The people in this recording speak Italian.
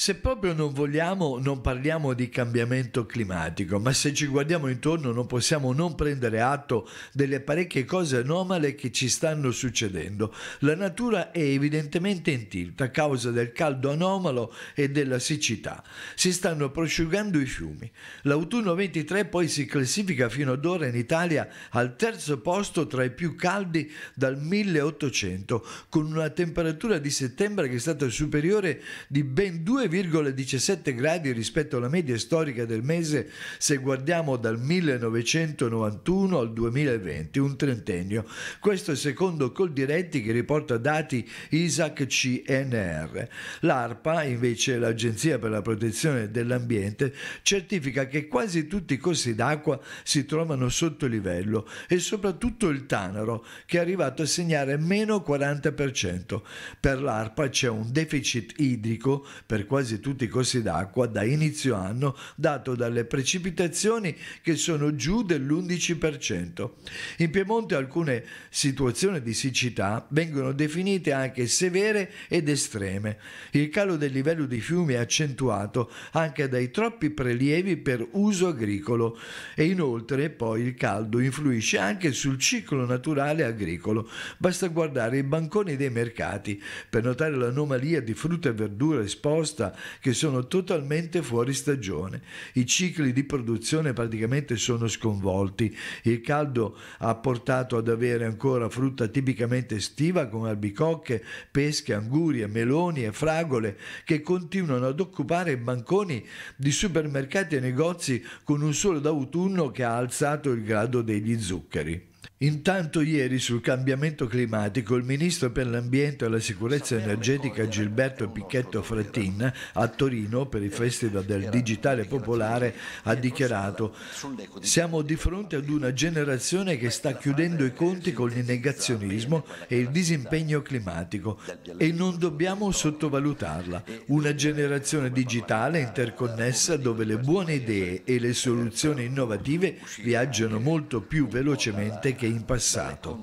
Se proprio non vogliamo, non parliamo di cambiamento climatico, ma se ci guardiamo intorno non possiamo non prendere atto delle parecchie cose anomale che ci stanno succedendo. La natura è evidentemente in tilt a causa del caldo anomalo e della siccità. Si stanno prosciugando i fiumi. L'autunno 23 poi si classifica fino ad ora in Italia al terzo posto tra i più caldi dal 1800, con una temperatura di settembre che è stata superiore di ben 2 2,17 gradi rispetto alla media storica del mese se guardiamo dal 1991 al 2020, un trentennio. Questo è secondo Coldiretti che riporta dati ISAC CNR. L'ARPA, invece l'Agenzia per la protezione dell'ambiente, certifica che quasi tutti i corsi d'acqua si trovano sotto livello e soprattutto il Tanaro che è arrivato a segnare meno 40%. Per l'ARPA c'è un deficit idrico per quasi tutti i corsi d'acqua da inizio anno dato dalle precipitazioni che sono giù dell'11%. In Piemonte alcune situazioni di siccità vengono definite anche severe ed estreme. Il calo del livello dei fiumi è accentuato anche dai troppi prelievi per uso agricolo e inoltre poi il caldo influisce anche sul ciclo naturale agricolo. Basta guardare i banconi dei mercati per notare l'anomalia di frutta e verdura esposta risposta che sono totalmente fuori stagione. I cicli di produzione praticamente sono sconvolti. Il caldo ha portato ad avere ancora frutta tipicamente estiva come albicocche, pesche, angurie, meloni e fragole che continuano ad occupare banconi di supermercati e negozi con un solo d'autunno che ha alzato il grado degli zuccheri. Intanto ieri sul cambiamento climatico il ministro per l'ambiente e la sicurezza energetica Gilberto Picchetto Frattin a Torino per il Festival del Digitale Popolare ha dichiarato siamo di fronte ad una generazione che sta chiudendo i conti con il negazionismo e il disimpegno climatico e non dobbiamo sottovalutarla. Una generazione digitale interconnessa dove le buone idee e le soluzioni innovative viaggiano molto più velocemente che in passato.